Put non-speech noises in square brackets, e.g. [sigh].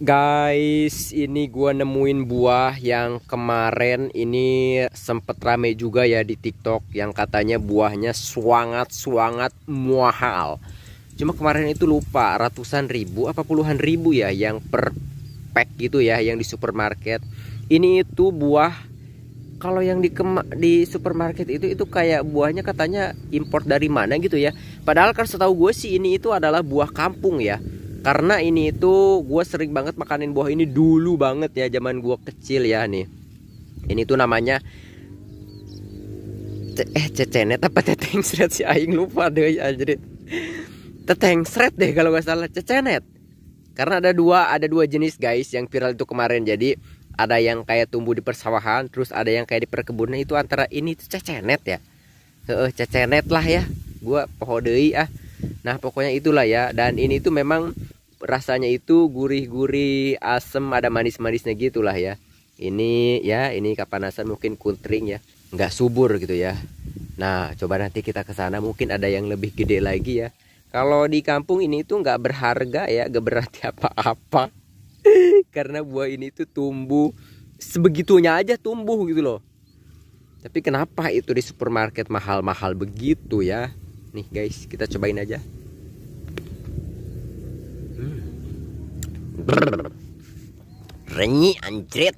Guys, ini gua nemuin buah yang kemarin ini sempet rame juga ya di TikTok yang katanya buahnya suangat-suangat muahal. Cuma kemarin itu lupa ratusan ribu apa puluhan ribu ya yang per pack gitu ya yang di supermarket. Ini itu buah kalau yang di di supermarket itu itu kayak buahnya katanya import dari mana gitu ya. Padahal kan setahu gue sih ini itu adalah buah kampung ya karena ini itu gue sering banget makanin buah ini dulu banget ya zaman gue kecil ya nih ini tuh namanya Ce eh cecenet apa teteng seret si aing lupa deh anjrit teteng seret deh kalau gak salah cecenet karena ada dua ada dua jenis guys yang viral itu kemarin jadi ada yang kayak tumbuh di persawahan terus ada yang kayak di perkebunan itu antara ini tuh cecenet ya heeh cecenet lah ya gue pohon ah nah pokoknya itulah ya dan ini tuh memang rasanya itu gurih-gurih, asem, ada manis-manisnya gitulah ya. Ini ya, ini kapanasan mungkin kuntring ya, nggak subur gitu ya. Nah, coba nanti kita ke sana mungkin ada yang lebih gede lagi ya. Kalau di kampung ini tuh nggak berharga ya, nggak berarti [laughs] apa-apa. Karena buah ini tuh tumbuh sebegitunya aja tumbuh gitu loh. Tapi kenapa itu di supermarket mahal-mahal begitu ya? Nih guys, kita cobain aja. Жени антрет.